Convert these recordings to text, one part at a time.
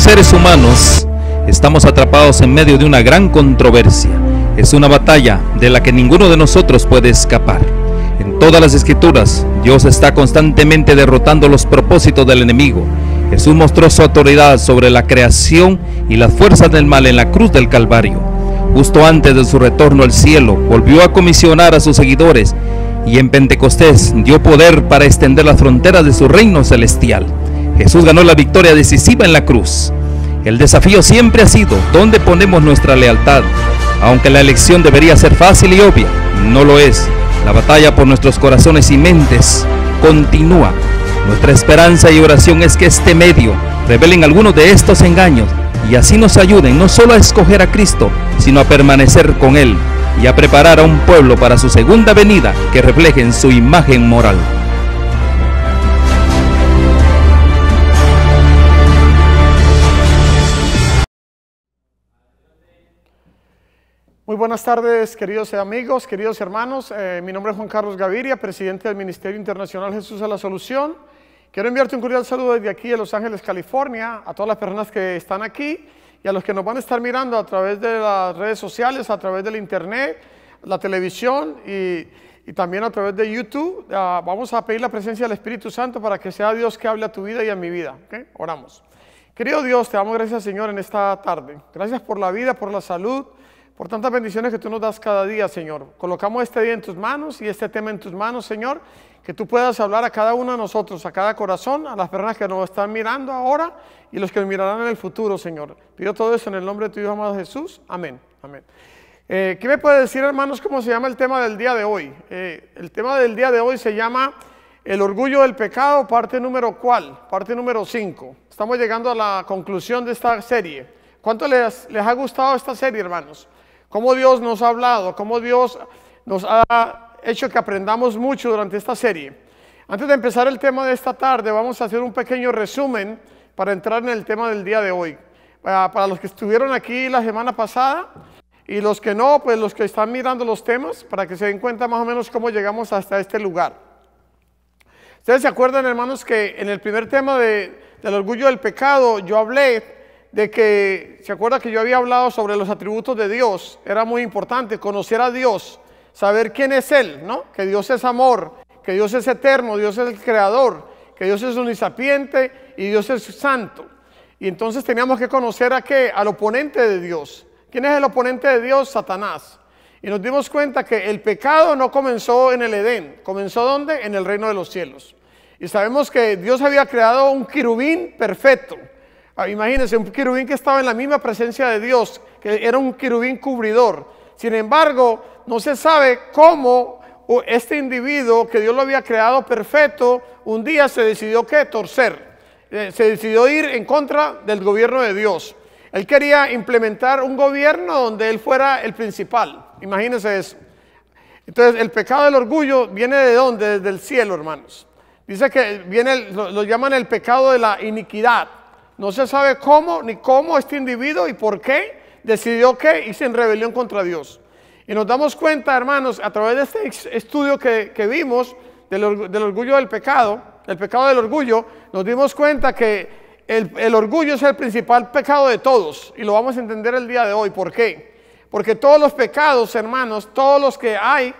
seres humanos estamos atrapados en medio de una gran controversia. Es una batalla de la que ninguno de nosotros puede escapar. En todas las escrituras, Dios está constantemente derrotando los propósitos del enemigo. Jesús mostró su autoridad sobre la creación y las fuerzas del mal en la cruz del Calvario. Justo antes de su retorno al cielo, volvió a comisionar a sus seguidores y en Pentecostés dio poder para extender las fronteras de su reino celestial. Jesús ganó la victoria decisiva en la cruz. El desafío siempre ha sido dónde ponemos nuestra lealtad. Aunque la elección debería ser fácil y obvia, no lo es. La batalla por nuestros corazones y mentes continúa. Nuestra esperanza y oración es que este medio revelen algunos de estos engaños y así nos ayuden no solo a escoger a Cristo, sino a permanecer con Él y a preparar a un pueblo para su segunda venida que en su imagen moral. Muy buenas tardes, queridos amigos, queridos hermanos. Eh, mi nombre es Juan Carlos Gaviria, presidente del Ministerio Internacional Jesús a la Solución. Quiero enviarte un cordial saludo desde aquí en Los Ángeles, California, a todas las personas que están aquí y a los que nos van a estar mirando a través de las redes sociales, a través del Internet, la televisión y, también a través de YouTube. Ah, vamos a pedir la presencia del Espíritu Santo para que sea Dios que hable a tu vida y a mi vida. Oramos. Querido Dios, te damos gracias, Señor, en esta tarde. Gracias por la vida, por la salud por tantas bendiciones que tú nos das cada día, Señor. Colocamos este día en tus manos y este tema en tus manos, Señor, que tú puedas hablar a cada uno de nosotros, a cada corazón, a las personas que nos están mirando ahora y los que nos mirarán en el futuro, Señor. Pido todo eso en el nombre de tu Hijo amado Jesús. Amén. Amén. Eh, ¿Qué me puede decir, hermanos, cómo se llama el tema del día de hoy? Eh, el tema del día de hoy se llama El orgullo del pecado, parte número cuál, parte número 5. Estamos llegando a la conclusión de esta serie. ¿Cuánto les ha gustado esta serie, hermanos? cómo Dios nos ha hablado, cómo Dios nos ha hecho que aprendamos mucho durante esta serie. Antes de empezar el tema de esta tarde, vamos a hacer un pequeño resumen para entrar en el tema del día de hoy. Ah, para los que estuvieron aquí la semana pasada y los que no, pues los que están mirando los temas, para que se den cuenta más o menos cómo llegamos hasta este lugar. Ustedes se acuerdan, hermanos, que en el primer tema del orgullo del pecado yo hablé de que, ¿se acuerda que yo había hablado sobre los atributos de Dios? Era muy importante conocer a Dios, saber quién es Él, ¿no? Que Dios es amor, que Dios es eterno, Dios es el creador, que Dios es unisapiente y Dios es santo. Y entonces teníamos que conocer a qué? Al oponente de Dios. ¿Quién es el oponente de Dios? Satanás. Y nos dimos cuenta que el pecado no comenzó en el Edén, comenzó ¿dónde? En el reino de los cielos. Y sabemos que Dios había creado un querubín perfecto Ah, imagínense, un querubín que estaba en la misma presencia de Dios, que era un querubín cubridor. Sin embargo, no se sabe cómo este individuo que Dios lo había creado perfecto, un día se decidió que torcer, eh, se decidió ir en contra del gobierno de Dios. Él quería implementar un gobierno donde él fuera el principal. Imagínense eso. Entonces, el pecado del orgullo viene de dónde? Desde el cielo, hermanos. Dice que viene, lo, lo llaman el pecado de la iniquidad. No se sabe cómo ni cómo este individuo y por qué decidió que hice en rebelión contra Dios. Y nos damos cuenta, hermanos, a través de este estudio que, vimos del, orgullo del pecado, el pecado del orgullo, nos dimos cuenta que el, orgullo es el principal pecado de todos. Y lo vamos a entender el día de hoy. ¿Por qué? Porque todos los pecados, hermanos, todos los que hay,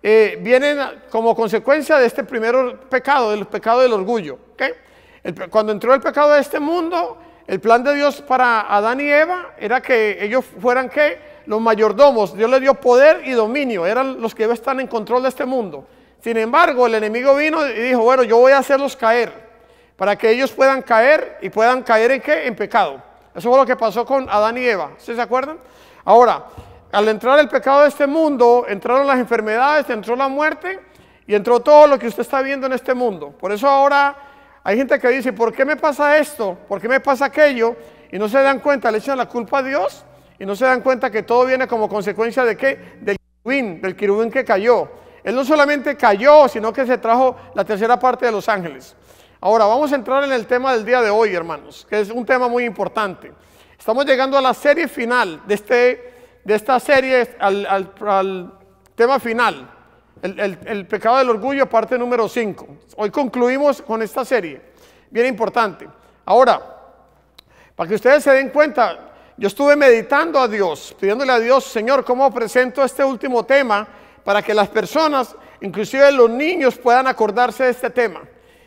eh, vienen como consecuencia de este primer pecado, del pecado del orgullo. ¿okay? cuando entró el pecado de este mundo, el plan de Dios para Adán y Eva era que ellos fueran ¿qué? los mayordomos, Dios les dio poder y dominio, eran los que están en control de este mundo. Sin embargo, el enemigo vino y dijo, bueno, yo voy a hacerlos caer, para que ellos puedan caer y puedan caer en qué? En pecado. Eso fue lo que pasó con Adán y Eva, ¿Ustedes se acuerdan? Ahora, al entrar el pecado de este mundo, entraron las enfermedades, entró la muerte y entró todo lo que usted está viendo en este mundo. Por eso ahora hay gente que dice, ¿por qué me pasa esto? ¿Por qué me pasa aquello? Y no se dan cuenta, le echan la culpa a Dios y no se dan cuenta que todo viene como consecuencia de qué? Del querubín, del que cayó. Él no solamente cayó, sino que se trajo la tercera parte de los ángeles. Ahora vamos a entrar en el tema del día de hoy, hermanos, que es un tema muy importante. Estamos llegando a la serie final de, este, de esta serie, al tema final. El, pecado del orgullo, parte número 5. Hoy concluimos con esta serie, bien importante. Ahora, para que ustedes se den cuenta, yo estuve meditando a Dios, pidiéndole a Dios, Señor, ¿cómo presento este último tema para que las personas, inclusive los niños, puedan acordarse de este tema?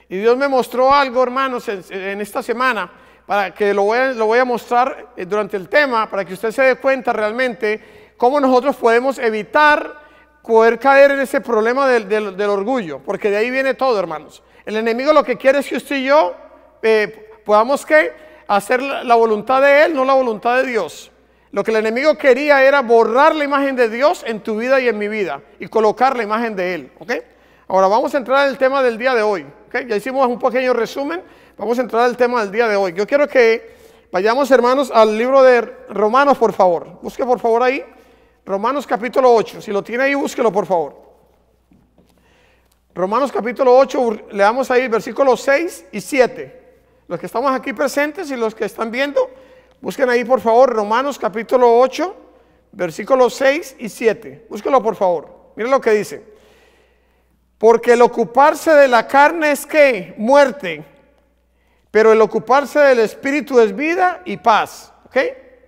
Y Dios me mostró algo, hermanos, en, esta semana, para que lo voy, a, lo voy a mostrar eh, durante el tema, para que usted se dé cuenta realmente cómo nosotros podemos evitar poder caer en ese problema del, del, orgullo, porque de ahí viene todo, hermanos. El enemigo lo que quiere es que usted y yo eh, podamos que hacer la voluntad de él, no la voluntad de Dios. Lo que el enemigo quería era borrar la imagen de Dios en tu vida y en mi vida y colocar la imagen de él, ¿ok? Ahora vamos a entrar al tema del día de hoy, ¿ok? Ya hicimos un pequeño resumen, vamos a entrar al tema del día de hoy. Yo quiero que vayamos, hermanos, al libro de Romanos, por favor. Busque por favor ahí Romanos capítulo 8. Si lo tiene ahí, búsquelo, por favor. Romanos capítulo 8, leamos ahí versículos 6 y 7. Los que estamos aquí presentes y los que están viendo, busquen ahí, por favor, Romanos capítulo 8, versículos 6 y 7. Búsquelo, por favor. Miren lo que dice. Porque el ocuparse de la carne es que muerte, pero el ocuparse del espíritu es vida y paz. ¿Ok?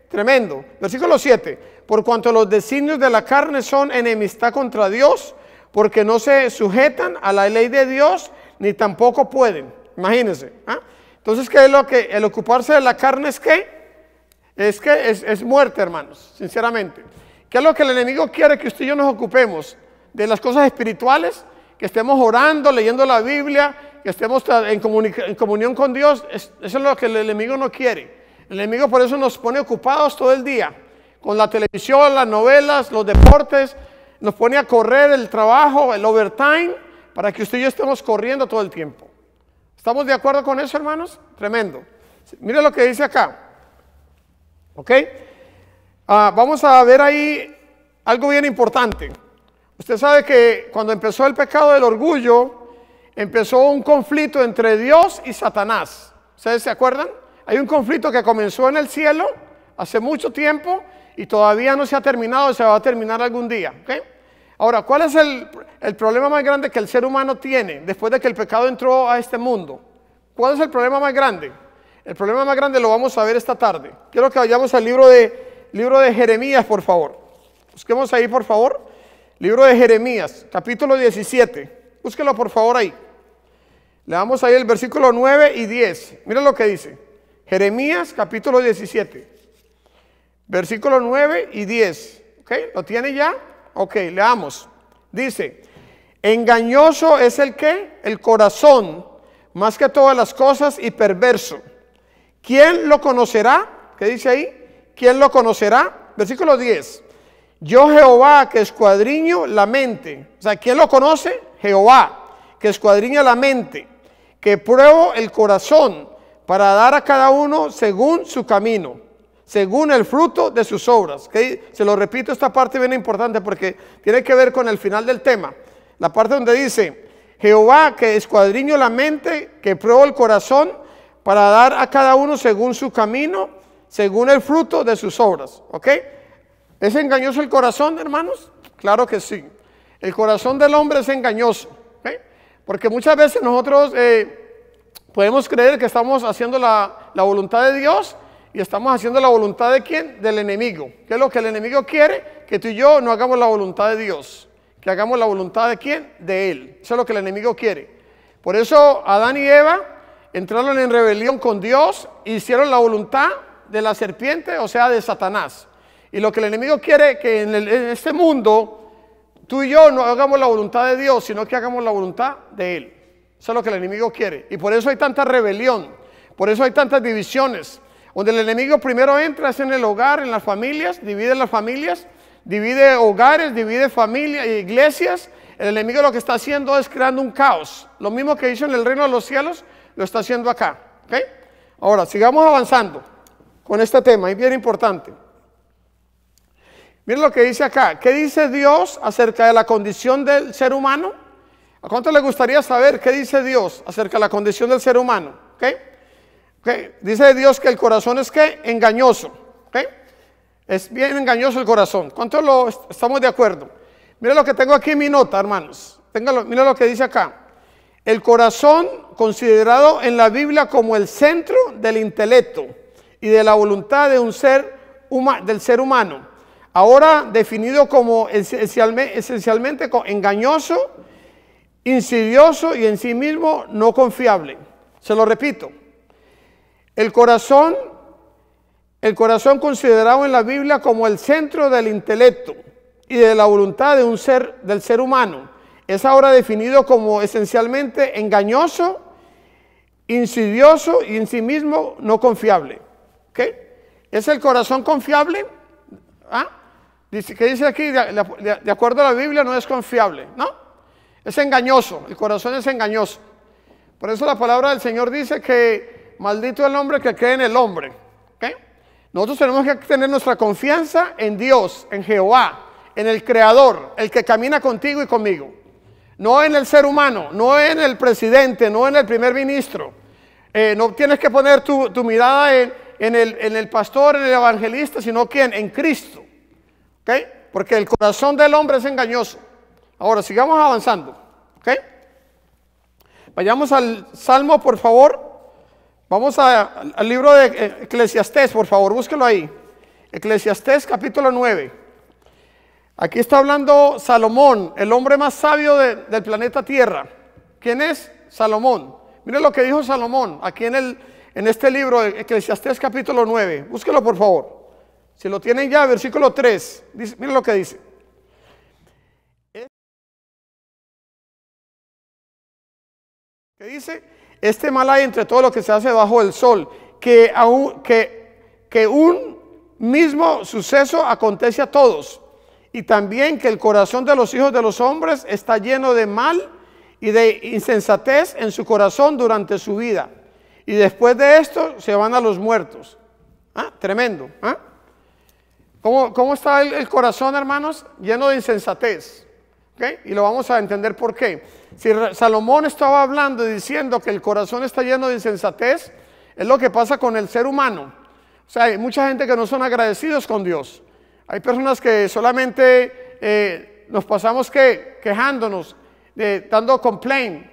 Tremendo. Versículo 7 por cuanto los designios de la carne son enemistad contra Dios, porque no se sujetan a la ley de Dios, ni tampoco pueden. Imagínense. ¿ah? Entonces, ¿qué es lo que el ocuparse de la carne es que Es que es, muerte, hermanos, sinceramente. ¿Qué es lo que el enemigo quiere que usted y yo nos ocupemos? De las cosas espirituales, que estemos orando, leyendo la Biblia, que estemos en, comunión con Dios. eso es lo que el enemigo no quiere. El enemigo por eso nos pone ocupados todo el día con la televisión, las novelas, los deportes, nos pone a correr el trabajo, el overtime, para que usted y yo estemos corriendo todo el tiempo. ¿Estamos de acuerdo con eso, hermanos? Tremendo. Mire lo que dice acá. ¿Ok? Ah, vamos a ver ahí algo bien importante. Usted sabe que cuando empezó el pecado del orgullo, empezó un conflicto entre Dios y Satanás. ¿Ustedes se acuerdan? Hay un conflicto que comenzó en el cielo hace mucho tiempo y todavía no se ha terminado, se va a terminar algún día. Ahora, ¿cuál es el, problema más grande que el ser humano tiene después de que el pecado entró a este mundo? ¿Cuál es el problema más grande? El problema más grande lo vamos a ver esta tarde. Quiero que vayamos al libro de, libro de Jeremías, por favor. Busquemos ahí, por favor. Libro de Jeremías, capítulo 17. Búsquelo, por favor, ahí. Le damos ahí el versículo 9 y 10. Mira lo que dice. Jeremías, capítulo 17. Versículo 9 y 10. ¿Ok? ¿Lo tiene ya? Ok, leamos. Dice, engañoso es el que? El corazón, más que todas las cosas y perverso. ¿Quién lo conocerá? ¿Qué dice ahí? ¿Quién lo conocerá? Versículo 10. Yo Jehová que escuadriño la mente. O sea, ¿quién lo conoce? Jehová, que escuadriña la mente, que pruebo el corazón para dar a cada uno según su camino según el fruto de sus obras. Se lo repito, esta parte bien importante porque tiene que ver con el final del tema. La parte donde dice, Jehová que escuadriño la mente, que pruebo el corazón, para dar a cada uno según su camino, según el fruto de sus obras. ¿Ok? ¿Es engañoso el corazón, hermanos? Claro que sí. El corazón del hombre es engañoso. Porque muchas veces nosotros eh, podemos creer que estamos haciendo la, la voluntad de Dios, y estamos haciendo la voluntad de quién? Del enemigo. ¿Qué es lo que el enemigo quiere? Que tú y yo no hagamos la voluntad de Dios, que hagamos la voluntad de quién? De Él. Eso es lo que el enemigo quiere. Por eso Adán y Eva entraron en rebelión con Dios, e hicieron la voluntad de la serpiente, o sea, de Satanás. Y lo que el enemigo quiere que en, en este mundo tú y yo no hagamos la voluntad de Dios, sino que hagamos la voluntad de Él. Eso es lo que el enemigo quiere. Y por eso hay tanta rebelión, por eso hay tantas divisiones, donde el enemigo primero entra es en el hogar, en las familias, divide las familias, divide hogares, divide familias, iglesias. El enemigo lo que está haciendo es creando un caos. Lo mismo que hizo en el reino de los cielos, lo está haciendo acá. ¿okay? Ahora, sigamos avanzando con este tema, es bien importante. Miren lo que dice acá. ¿Qué dice Dios acerca de la condición del ser humano? ¿A cuánto le gustaría saber qué dice Dios acerca de la condición del ser humano? ¿Okay? Dice Dios que el corazón es que engañoso. Es bien engañoso el corazón. ¿Cuánto lo estamos de acuerdo? Mira lo que tengo aquí en mi nota, hermanos. Téngalo, mira lo que dice acá. El corazón, considerado en la Biblia como el centro del intelecto y de la voluntad de un ser del ser humano, ahora definido como esencialmente engañoso, insidioso y en sí mismo no confiable. Se lo repito. El corazón, el corazón considerado en la Biblia como el centro del intelecto y de la voluntad de un ser, del ser humano, es ahora definido como esencialmente engañoso, insidioso y en sí mismo no confiable. ¿Okay? ¿Es el corazón confiable? ¿Ah? ¿Qué dice aquí? de acuerdo a la Biblia no es confiable, ¿no? Es engañoso, el corazón es engañoso. Por eso la palabra del Señor dice que maldito el hombre que cree en el hombre. Nosotros tenemos que tener nuestra confianza en Dios, en Jehová, en el Creador, el que camina contigo y conmigo. No en el ser humano, no en el presidente, no en el primer ministro. Eh, no tienes que poner tu, mirada en, el, en, el, pastor, en el evangelista, sino ¿quién? en Cristo. Porque el corazón del hombre es engañoso. Ahora, sigamos avanzando. Vayamos al Salmo, por favor. Vamos al libro de Eclesiastés, por favor, búsquelo ahí. Eclesiastés capítulo 9. Aquí está hablando Salomón, el hombre más sabio del planeta Tierra. ¿Quién es? Salomón. Mire lo que dijo Salomón aquí en, este libro, de Eclesiastés capítulo 9. Búsquelo, por favor. Si lo tienen ya, versículo 3. Dice, mire lo que dice. ¿Qué dice? Este mal hay entre todo lo que se hace bajo el sol, que, aún, que, un mismo suceso acontece a todos, y también que el corazón de los hijos de los hombres está lleno de mal y de insensatez en su corazón durante su vida. Y después de esto se van a los muertos. Ah, tremendo. ¿ah? ¿Cómo, está el, corazón, hermanos? Lleno de insensatez. Y lo vamos a entender por qué. Si Salomón estaba hablando y diciendo que el corazón está lleno de insensatez, es lo que pasa con el ser humano. O sea, hay mucha gente que no son agradecidos con Dios. Hay personas que solamente eh, nos pasamos quejándonos, dando complaint,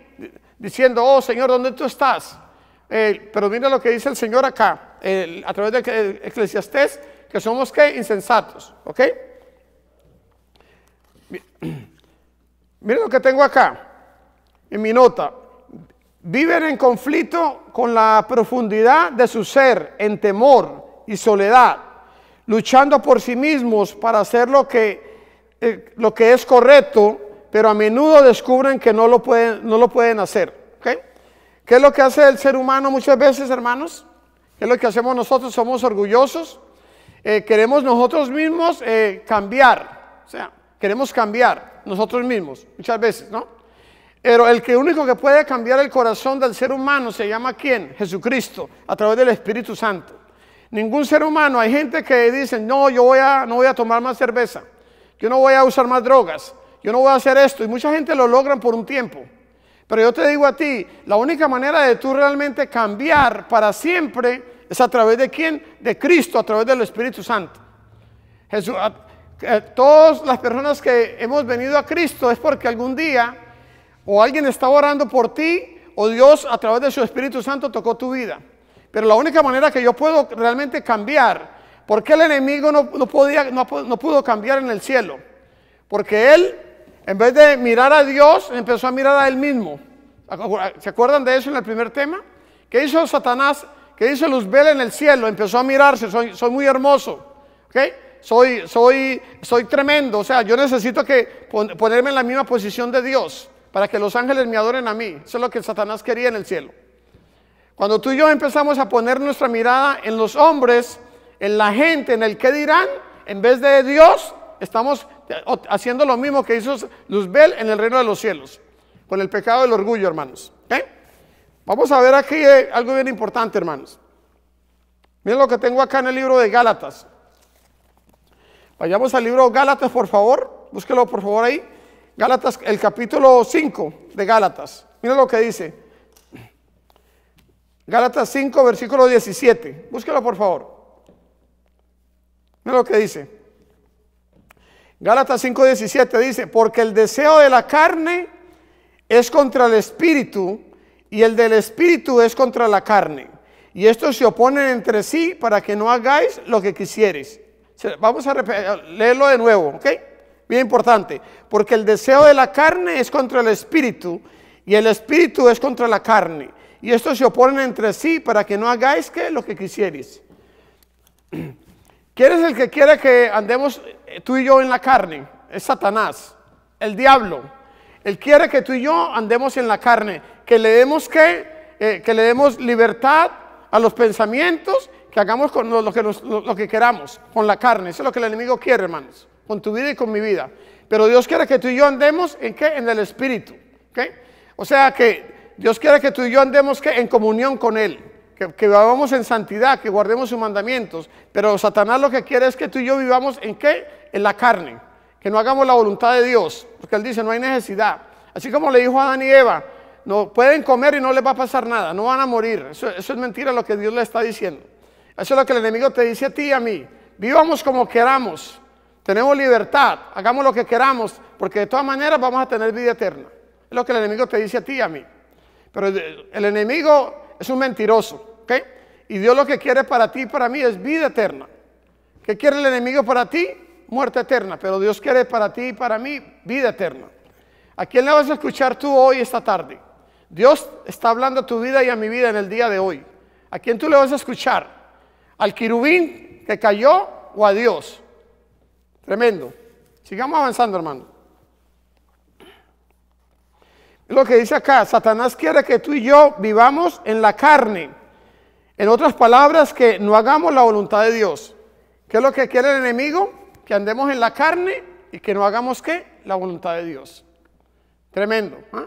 diciendo, oh Señor, ¿dónde tú estás? Eh, pero mira lo que dice el Señor acá, a través de Eclesiastés, que somos que insensatos, ¿ok? Mira lo que tengo acá en mi nota, viven en conflicto con la profundidad de su ser, en temor y soledad, luchando por sí mismos para hacer lo que, eh, lo que es correcto, pero a menudo descubren que no lo pueden, no lo pueden hacer. ¿Qué es lo que hace el ser humano muchas veces, hermanos? ¿Qué es lo que hacemos nosotros? Somos orgullosos. Eh, queremos nosotros mismos eh, cambiar. O sea, queremos cambiar nosotros mismos, muchas veces, ¿no? Pero el que único que puede cambiar el corazón del ser humano se llama quién? Jesucristo, a través del Espíritu Santo. Ningún ser humano, hay gente que dice, no, yo voy a, no voy a tomar más cerveza, yo no voy a usar más drogas, yo no voy a hacer esto. Y mucha gente lo logran por un tiempo. Pero yo te digo a ti, la única manera de tú realmente cambiar para siempre es a través de quién? De Cristo, a través del Espíritu Santo. Jesús, eh, todas las personas que hemos venido a Cristo es porque algún día o alguien estaba orando por ti, o Dios a través de su Espíritu Santo tocó tu vida. Pero la única manera que yo puedo realmente cambiar, porque el enemigo no, podía, no, pudo cambiar en el cielo? Porque él, en vez de mirar a Dios, empezó a mirar a él mismo. ¿Se acuerdan de eso en el primer tema? ¿Qué hizo Satanás? ¿Qué hizo Luzbel en el cielo? Empezó a mirarse, soy, muy hermoso, ¿ok? soy, soy, soy tremendo, o sea, yo necesito que ponerme en la misma posición de Dios para que los ángeles me adoren a mí. Eso es lo que Satanás quería en el cielo. Cuando tú y yo empezamos a poner nuestra mirada en los hombres, en la gente, en el que dirán, en vez de Dios, estamos haciendo lo mismo que hizo Luzbel en el reino de los cielos, con el pecado del orgullo, hermanos. ¿Eh? Vamos a ver aquí eh, algo bien importante, hermanos. Miren lo que tengo acá en el libro de Gálatas. Vayamos al libro de Gálatas, por favor. Búsquelo, por favor, ahí. Gálatas, el capítulo 5 de Gálatas. Mira lo que dice. Gálatas 5, versículo 17. Búsquelo, por favor. Mira lo que dice. Gálatas 5, 17 dice, porque el deseo de la carne es contra el espíritu y el del espíritu es contra la carne. Y estos se oponen entre sí para que no hagáis lo que quisieres, Vamos a leerlo de nuevo, ¿ok? bien importante, porque el deseo de la carne es contra el espíritu y el espíritu es contra la carne. Y estos se oponen entre sí para que no hagáis que lo que quisierais. ¿Quién el que quiere que andemos eh, tú y yo en la carne? Es Satanás, el diablo. Él quiere que tú y yo andemos en la carne, que le demos, que, eh, que le demos libertad a los pensamientos, que hagamos con lo, que lo que queramos, con la carne. Eso es lo que el enemigo quiere, hermanos con tu vida y con mi vida. Pero Dios quiere que tú y yo andemos en qué? En el Espíritu. ¿okay? O sea que Dios quiere que tú y yo andemos ¿qué? en comunión con Él. Que, vivamos en santidad, que guardemos sus mandamientos. Pero Satanás lo que quiere es que tú y yo vivamos en qué? En la carne. Que no hagamos la voluntad de Dios. Porque Él dice, no hay necesidad. Así como le dijo a Adán y Eva, no pueden comer y no les va a pasar nada, no van a morir. eso es mentira lo que Dios le está diciendo. Eso es lo que el enemigo te dice a ti y a mí. Vivamos como queramos, tenemos libertad, hagamos lo que queramos, porque de todas maneras vamos a tener vida eterna. Es lo que el enemigo te dice a ti y a mí. Pero el enemigo es un mentiroso, ¿ok? Y Dios lo que quiere para ti y para mí es vida eterna. ¿Qué quiere el enemigo para ti? Muerte eterna. Pero Dios quiere para ti y para mí vida eterna. ¿A quién le vas a escuchar tú hoy, esta tarde? Dios está hablando a tu vida y a mi vida en el día de hoy. ¿A quién tú le vas a escuchar? ¿Al quirubín que cayó o a Dios? Tremendo. Sigamos avanzando, hermano. Lo que dice acá, Satanás quiere que tú y yo vivamos en la carne. En otras palabras, que no hagamos la voluntad de Dios. ¿Qué es lo que quiere el enemigo? Que andemos en la carne y que no hagamos qué? La voluntad de Dios. Tremendo. ¿ah?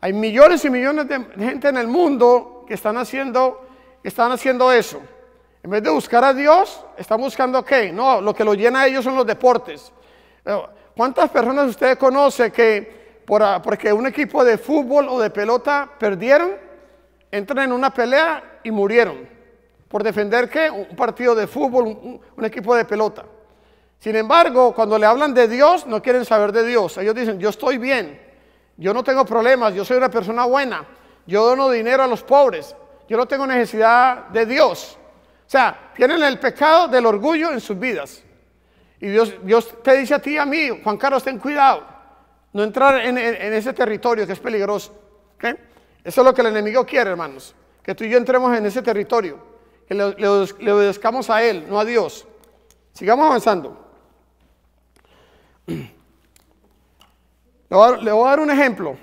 Hay millones y millones de gente en el mundo que están haciendo, que están haciendo eso. En vez de buscar a Dios, están buscando qué? No, lo que lo llena a ellos son los deportes. ¿Cuántas personas usted conoce que por, porque un equipo de fútbol o de pelota perdieron, entran en una pelea y murieron? ¿Por defender qué? Un partido de fútbol, un, un equipo de pelota. Sin embargo, cuando le hablan de Dios, no quieren saber de Dios. Ellos dicen, yo estoy bien, yo no tengo problemas, yo soy una persona buena, yo dono dinero a los pobres, yo no tengo necesidad de Dios. O sea, tienen el pecado del orgullo en sus vidas. Y Dios, Dios te dice a ti a mí, Juan Carlos, ten cuidado. No entrar en, ese territorio que es peligroso. Eso es lo que el enemigo quiere, hermanos. Que tú y yo entremos en ese territorio. Que le, obedezcamos a Él, no a Dios. Sigamos avanzando. Le voy a dar un ejemplo.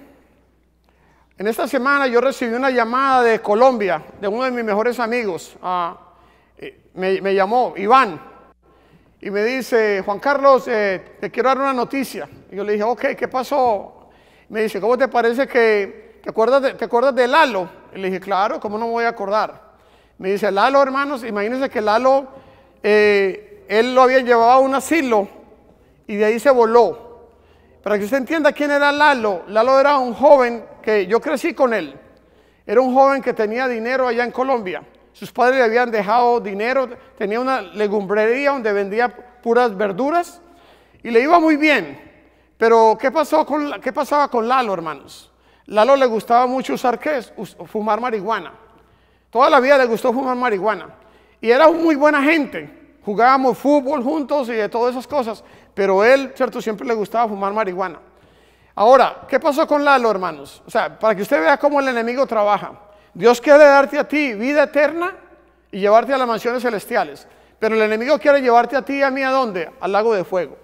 En esta semana yo recibí una llamada de Colombia, de uno de mis mejores amigos. a... Eh, me, llamó Iván y me dice, Juan Carlos, eh, te quiero dar una noticia. Y yo le dije, ok, ¿qué pasó? Me dice, ¿cómo te parece que te acuerdas de, te acuerdas Lalo? Y le dije, claro, ¿cómo no me voy a acordar? Me dice, Lalo, hermanos, imagínense que Lalo, eh, él lo había llevado a un asilo y de ahí se voló. Para que usted entienda quién era Lalo, Lalo era un joven que yo crecí con él. Era un joven que tenía dinero allá en Colombia. Sus padres le habían dejado dinero, tenía una legumbrería donde vendía puras verduras y le iba muy bien. Pero ¿qué, pasó con, pasaba con Lalo, hermanos? Lalo le gustaba mucho usar qué Fumar marihuana. Toda la vida le gustó fumar marihuana. Y era muy buena gente. Jugábamos fútbol juntos y de todas esas cosas. Pero él, ¿cierto? Siempre le gustaba fumar marihuana. Ahora, ¿qué pasó con Lalo, hermanos? O sea, para que usted vea cómo el enemigo trabaja. Dios quiere darte a ti vida eterna y llevarte a las mansiones celestiales. Pero el enemigo quiere llevarte a ti y a mí a dónde? Al lago de fuego.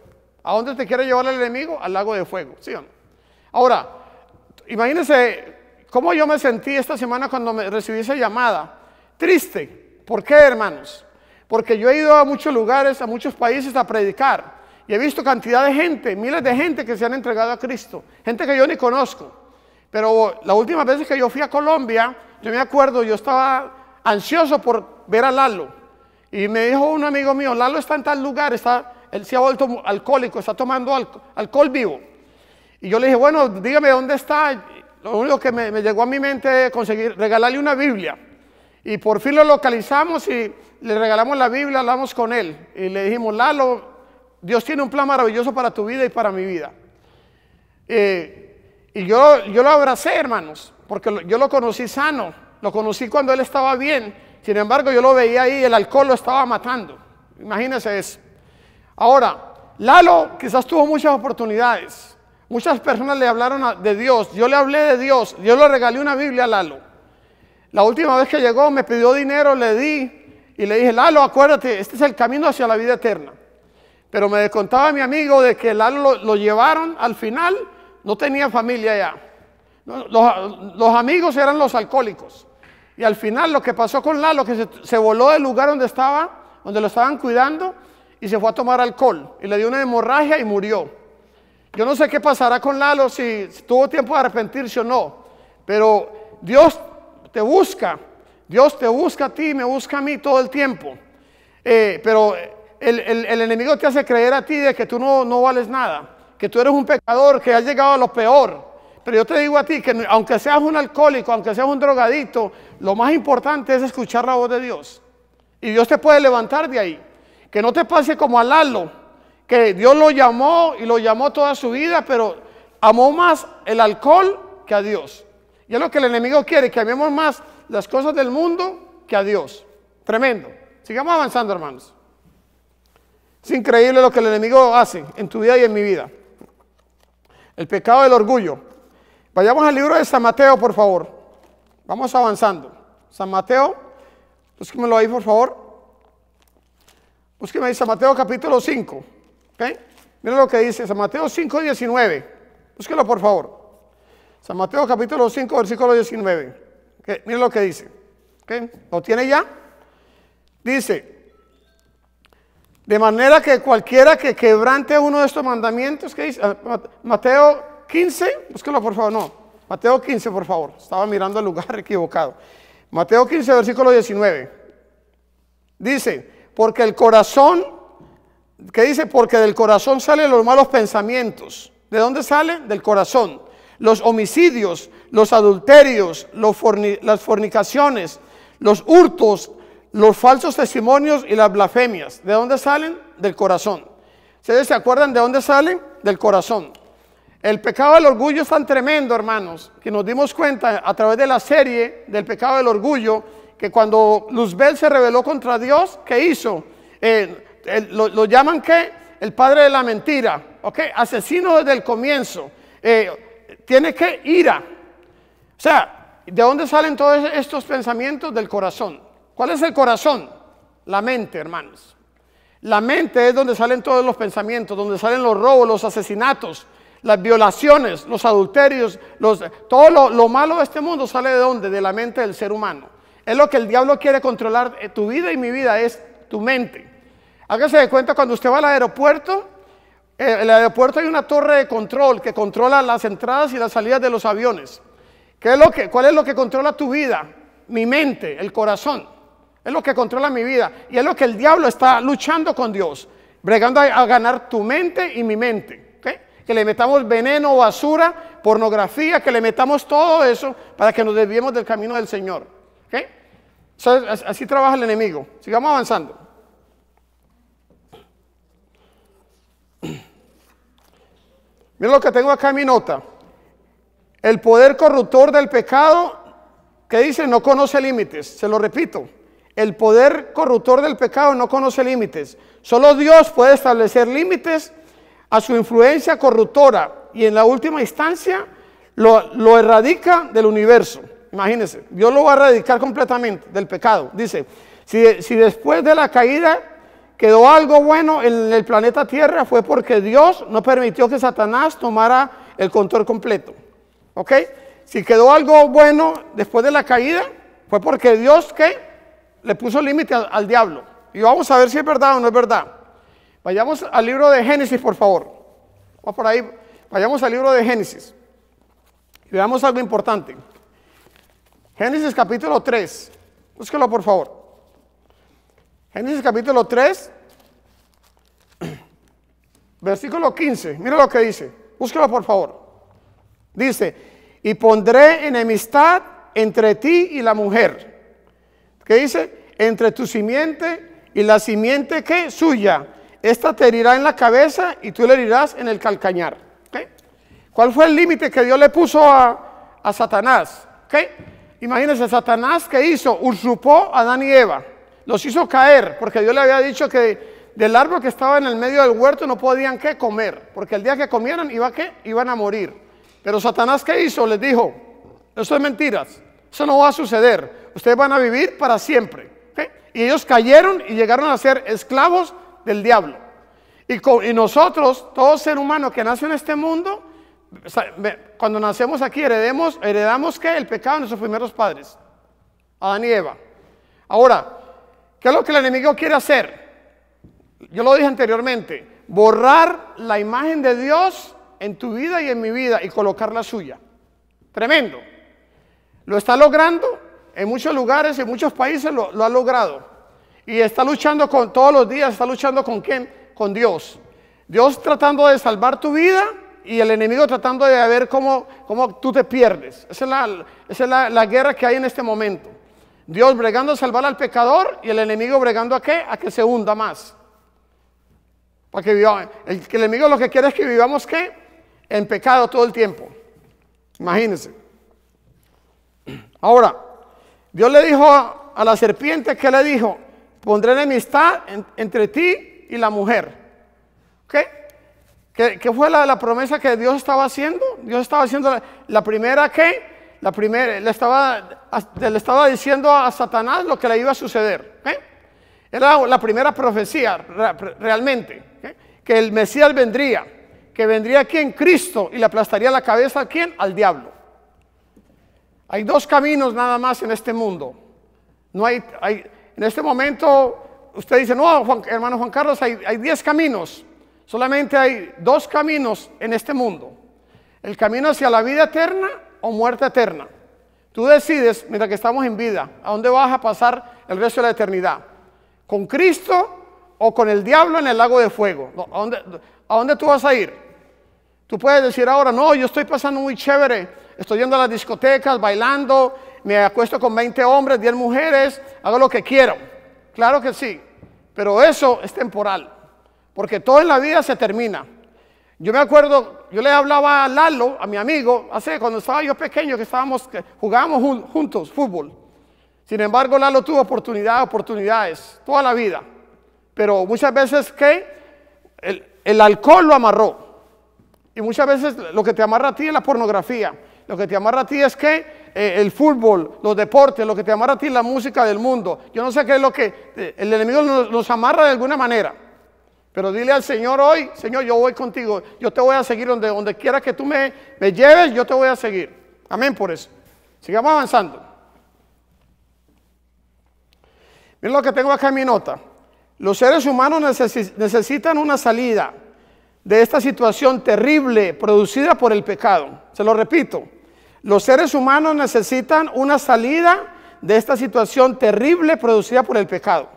¿A dónde te quiere llevar el enemigo? Al lago de fuego. ¿Sí o no? Ahora, imagínense cómo yo me sentí esta semana cuando me recibí esa llamada. Triste. ¿Por qué, hermanos? Porque yo he ido a muchos lugares, a muchos países a predicar. Y he visto cantidad de gente, miles de gente que se han entregado a Cristo. Gente que yo ni conozco. Pero la última vez que yo fui a Colombia, yo me acuerdo, yo estaba ansioso por ver a Lalo. Y me dijo un amigo mío, Lalo está en tal lugar, está, él se ha vuelto alcohólico, está tomando alcohol, vivo. Y yo le dije, bueno, dígame dónde está. Lo único que me, llegó a mi mente es conseguir regalarle una Biblia. Y por fin lo localizamos y le regalamos la Biblia, hablamos con él. Y le dijimos, Lalo, Dios tiene un plan maravilloso para tu vida y para mi vida. Eh, y yo, yo lo abracé, hermanos, porque yo lo conocí sano, lo conocí cuando él estaba bien. Sin embargo, yo lo veía ahí, el alcohol lo estaba matando. Imagínense eso. Ahora, Lalo quizás tuvo muchas oportunidades. Muchas personas le hablaron de Dios. Yo le hablé de Dios. Yo le regalé una Biblia a Lalo. La última vez que llegó me pidió dinero, le di y le dije, Lalo, acuérdate, este es el camino hacia la vida eterna. Pero me contaba mi amigo de que Lalo lo llevaron al final no tenía familia ya. Los, amigos eran los alcohólicos. Y al final lo que pasó con Lalo, que se, voló del lugar donde estaba, donde lo estaban cuidando, y se fue a tomar alcohol. Y le dio una hemorragia y murió. Yo no sé qué pasará con Lalo, si, tuvo tiempo de arrepentirse o no. Pero Dios te busca. Dios te busca a ti, me busca a mí todo el tiempo. Eh, pero el, el, enemigo te hace creer a ti de que tú no, no vales nada que tú eres un pecador, que has llegado a lo peor. Pero yo te digo a ti que aunque seas un alcohólico, aunque seas un drogadito, lo más importante es escuchar la voz de Dios. Y Dios te puede levantar de ahí. Que no te pase como a Lalo, que Dios lo llamó y lo llamó toda su vida, pero amó más el alcohol que a Dios. Y es lo que el enemigo quiere, que amemos más las cosas del mundo que a Dios. Tremendo. Sigamos avanzando, hermanos. Es increíble lo que el enemigo hace en tu vida y en mi vida. El pecado del orgullo. Vayamos al libro de San Mateo, por favor. Vamos avanzando. San Mateo, búsquemelo ahí, por favor. Búsqueme ahí San Mateo capítulo 5. ¿okay? Miren lo que dice, San Mateo 5, 19. Búsquelo, por favor. San Mateo capítulo 5, versículo 19. ¿okay? Miren lo que dice. ¿okay? ¿Lo tiene ya? Dice, de manera que cualquiera que quebrante uno de estos mandamientos, que dice ah, Mateo 15, búsquelo por favor, no, Mateo 15 por favor, estaba mirando el lugar equivocado. Mateo 15 versículo 19. Dice, porque el corazón, ¿Qué dice, porque del corazón salen los malos pensamientos. ¿De dónde sale? Del corazón. Los homicidios, los adulterios, los las fornicaciones, los hurtos, los falsos testimonios y las blasfemias, ¿de dónde salen? Del corazón. ¿Ustedes se acuerdan de dónde salen? Del corazón. El pecado del orgullo es tan tremendo, hermanos, que nos dimos cuenta a través de la serie del pecado del orgullo, que cuando Luzbel se rebeló contra Dios, ¿qué hizo? Eh, lo, llaman qué? el padre de la mentira, ¿ok? Asesino desde el comienzo. Eh, tiene que ira. O sea, ¿de dónde salen todos estos pensamientos? Del corazón. ¿Cuál es el corazón? La mente, hermanos. La mente es donde salen todos los pensamientos, donde salen los robos, los asesinatos, las violaciones, los adulterios, los, todo lo, malo de este mundo sale de dónde? De la mente del ser humano. Es lo que el diablo quiere controlar eh, tu vida y mi vida, es tu mente. Hágase de cuenta cuando usted va al aeropuerto, eh, en el aeropuerto hay una torre de control que controla las entradas y las salidas de los aviones. ¿Qué es lo que, ¿Cuál es lo que controla tu vida? Mi mente, el corazón. Es lo que controla mi vida. Y es lo que el diablo está luchando con Dios. Bregando a, ganar tu mente y mi mente. Que le metamos veneno, basura, pornografía, que le metamos todo eso para que nos desviemos del camino del Señor. así trabaja el enemigo. Sigamos avanzando. Mira lo que tengo acá en mi nota. El poder corruptor del pecado, que dice, no conoce límites. Se lo repito. El poder corruptor del pecado no conoce límites. Solo Dios puede establecer límites a su influencia corruptora y en la última instancia lo, erradica del universo. Imagínense, Dios lo va a erradicar completamente del pecado. Dice, si, si después de la caída quedó algo bueno en el planeta Tierra fue porque Dios no permitió que Satanás tomara el control completo. ¿Ok? Si quedó algo bueno después de la caída, fue porque Dios, ¿qué? le puso límite al, diablo. Y vamos a ver si es verdad o no es verdad. Vayamos al libro de Génesis, por favor. Vamos por ahí. Vayamos al libro de Génesis. Y veamos algo importante. Génesis capítulo 3. Búsquelo, por favor. Génesis capítulo 3, versículo 15. Mira lo que dice. Búsquelo, por favor. Dice, y pondré enemistad entre ti y la mujer ¿Qué dice? Entre tu simiente y la simiente que suya. Esta te herirá en la cabeza y tú le herirás en el calcañar. ¿Cuál fue el límite que Dios le puso a, Satanás? ¿okay? Imagínense, Satanás que hizo, usurpó a Adán y Eva. Los hizo caer, porque Dios le había dicho que del árbol que estaba en el medio del huerto no podían ¿qué? comer, porque el día que comieran iba, ¿qué? iban a morir. Pero Satanás ¿qué hizo, les dijo, eso es mentiras. Eso no va a suceder. Ustedes van a vivir para siempre. Y ellos cayeron y llegaron a ser esclavos del diablo. Y, nosotros, todo ser humano que nace en este mundo, cuando nacemos aquí heredemos, heredamos el pecado de nuestros primeros padres, Adán y Eva. Ahora, ¿qué es lo que el enemigo quiere hacer? Yo lo dije anteriormente, borrar la imagen de Dios en tu vida y en mi vida y colocar la suya. Tremendo. Lo está logrando en muchos lugares, en muchos países lo, ha logrado. Y está luchando con todos los días, está luchando con quién? Con Dios. Dios tratando de salvar tu vida y el enemigo tratando de ver cómo, tú te pierdes. Esa es, la, es la, guerra que hay en este momento. Dios bregando a salvar al pecador y el enemigo bregando a qué? A que se hunda más. Para que El, enemigo lo que quiere es que vivamos qué? En pecado todo el tiempo. Imagínense. Ahora, Dios le dijo a, la serpiente que le dijo, pondré enemistad entre ti y la mujer. ¿Qué, fue la, promesa que Dios estaba haciendo? Dios estaba haciendo la, primera que, la primera, le estaba, le estaba diciendo a Satanás lo que le iba a suceder. Era la primera profecía realmente, que el Mesías vendría, que vendría aquí en Cristo y le aplastaría la cabeza a quién? Al diablo. Hay dos caminos nada más en este mundo. No hay, hay en este momento, usted dice, no, hermano Juan Carlos, hay, diez caminos. Solamente hay dos caminos en este mundo. El camino hacia la vida eterna o muerte eterna. Tú decides, mientras que estamos en vida, a dónde vas a pasar el resto de la eternidad. ¿Con Cristo o con el diablo en el lago de fuego? ¿A dónde, a dónde tú vas a ir? Tú puedes decir ahora, no, yo estoy pasando muy chévere estoy yendo a las discotecas, bailando, me acuesto con 20 hombres, 10 mujeres, hago lo que quiero. Claro que sí, pero eso es temporal, porque todo en la vida se termina. Yo me acuerdo, yo le hablaba a Lalo, a mi amigo, hace cuando estaba yo pequeño, que estábamos, jugábamos juntos fútbol. Sin embargo, Lalo tuvo oportunidades, oportunidades, toda la vida. Pero muchas veces que el, el alcohol lo amarró. Y muchas veces lo que te amarra a ti es la pornografía. Lo que te amarra a ti es que eh, el fútbol, los deportes, lo que te amarra a ti es la música del mundo. Yo no sé qué es lo que eh, el enemigo nos, amarra de alguna manera. Pero dile al Señor hoy, Señor, yo voy contigo, yo te voy a seguir donde, donde quiera que tú me, me lleves, yo te voy a seguir. Amén por eso. Sigamos avanzando. Miren lo que tengo acá en mi nota. Los seres humanos necesitan una salida de esta situación terrible producida por el pecado. Se lo repito, los seres humanos necesitan una salida de esta situación terrible producida por el pecado.